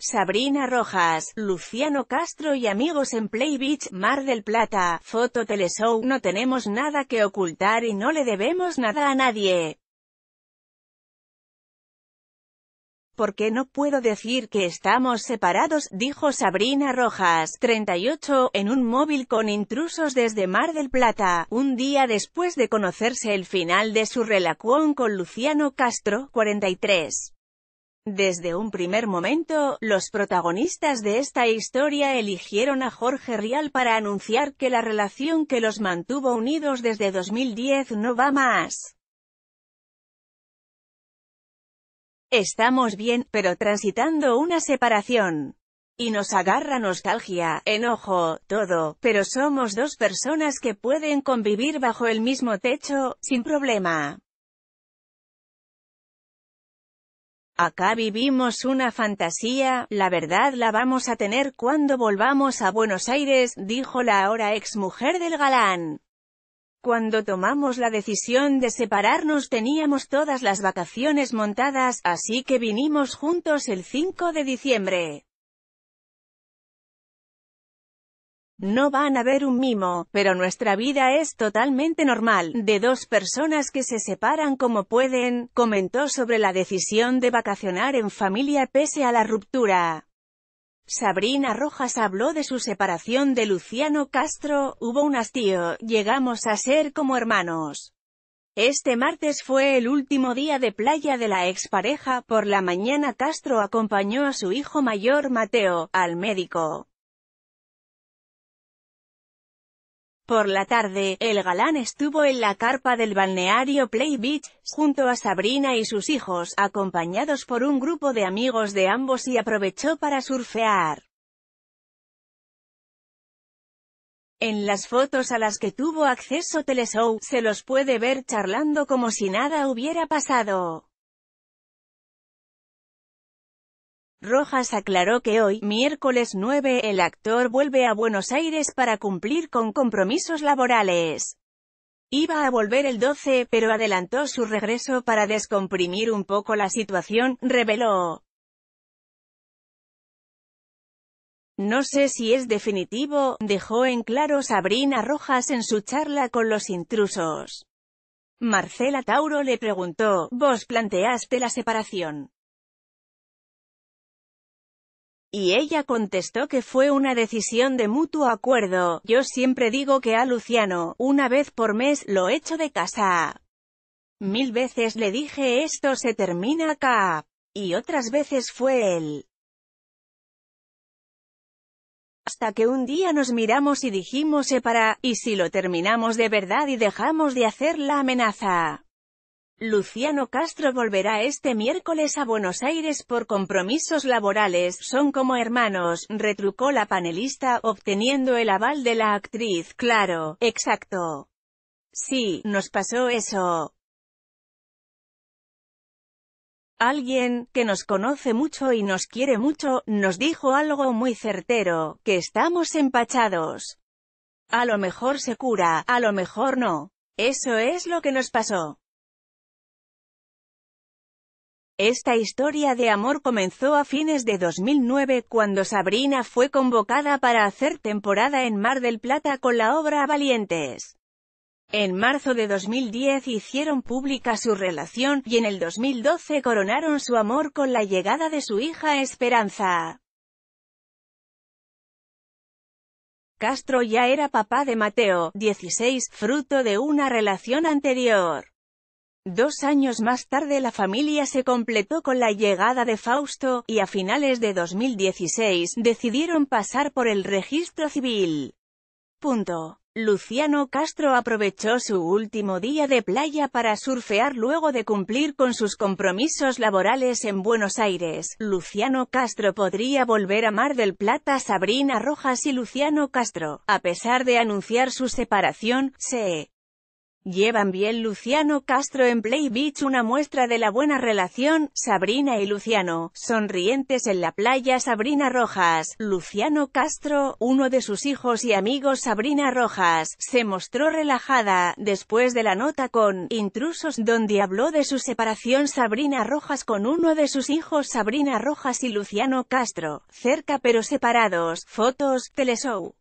Sabrina Rojas, Luciano Castro y amigos en Play Beach, Mar del Plata, Foto Teleshow, no tenemos nada que ocultar y no le debemos nada a nadie. ¿Por qué no puedo decir que estamos separados, dijo Sabrina Rojas, 38, en un móvil con intrusos desde Mar del Plata, un día después de conocerse el final de su relacuón con Luciano Castro, 43. Desde un primer momento, los protagonistas de esta historia eligieron a Jorge Rial para anunciar que la relación que los mantuvo unidos desde 2010 no va más. Estamos bien, pero transitando una separación. Y nos agarra nostalgia, enojo, todo, pero somos dos personas que pueden convivir bajo el mismo techo, sin problema. Acá vivimos una fantasía, la verdad la vamos a tener cuando volvamos a Buenos Aires, dijo la ahora ex mujer del galán. Cuando tomamos la decisión de separarnos teníamos todas las vacaciones montadas, así que vinimos juntos el 5 de diciembre. No van a ver un mimo, pero nuestra vida es totalmente normal, de dos personas que se separan como pueden, comentó sobre la decisión de vacacionar en familia pese a la ruptura. Sabrina Rojas habló de su separación de Luciano Castro, hubo un hastío, llegamos a ser como hermanos. Este martes fue el último día de playa de la expareja, por la mañana Castro acompañó a su hijo mayor Mateo, al médico. Por la tarde, el galán estuvo en la carpa del balneario Play Beach, junto a Sabrina y sus hijos, acompañados por un grupo de amigos de ambos y aprovechó para surfear. En las fotos a las que tuvo acceso Teleshow, se los puede ver charlando como si nada hubiera pasado. Rojas aclaró que hoy, miércoles 9, el actor vuelve a Buenos Aires para cumplir con compromisos laborales. Iba a volver el 12, pero adelantó su regreso para descomprimir un poco la situación, reveló. No sé si es definitivo, dejó en claro Sabrina Rojas en su charla con los intrusos. Marcela Tauro le preguntó, ¿vos planteaste la separación? Y ella contestó que fue una decisión de mutuo acuerdo, yo siempre digo que a Luciano, una vez por mes, lo echo de casa. Mil veces le dije esto se termina acá, y otras veces fue él. Hasta que un día nos miramos y dijimos se para, y si lo terminamos de verdad y dejamos de hacer la amenaza. Luciano Castro volverá este miércoles a Buenos Aires por compromisos laborales, son como hermanos, retrucó la panelista, obteniendo el aval de la actriz, claro, exacto. Sí, nos pasó eso. Alguien, que nos conoce mucho y nos quiere mucho, nos dijo algo muy certero, que estamos empachados. A lo mejor se cura, a lo mejor no. Eso es lo que nos pasó. Esta historia de amor comenzó a fines de 2009 cuando Sabrina fue convocada para hacer temporada en Mar del Plata con la obra Valientes. En marzo de 2010 hicieron pública su relación, y en el 2012 coronaron su amor con la llegada de su hija Esperanza. Castro ya era papá de Mateo, 16, fruto de una relación anterior. Dos años más tarde la familia se completó con la llegada de Fausto, y a finales de 2016, decidieron pasar por el registro civil. Luciano Castro aprovechó su último día de playa para surfear luego de cumplir con sus compromisos laborales en Buenos Aires. Luciano Castro podría volver a Mar del Plata Sabrina Rojas y Luciano Castro, a pesar de anunciar su separación, se Llevan bien Luciano Castro en Play Beach una muestra de la buena relación, Sabrina y Luciano, sonrientes en la playa Sabrina Rojas, Luciano Castro, uno de sus hijos y amigos Sabrina Rojas, se mostró relajada, después de la nota con Intrusos donde habló de su separación Sabrina Rojas con uno de sus hijos Sabrina Rojas y Luciano Castro, cerca pero separados, fotos, teleshow.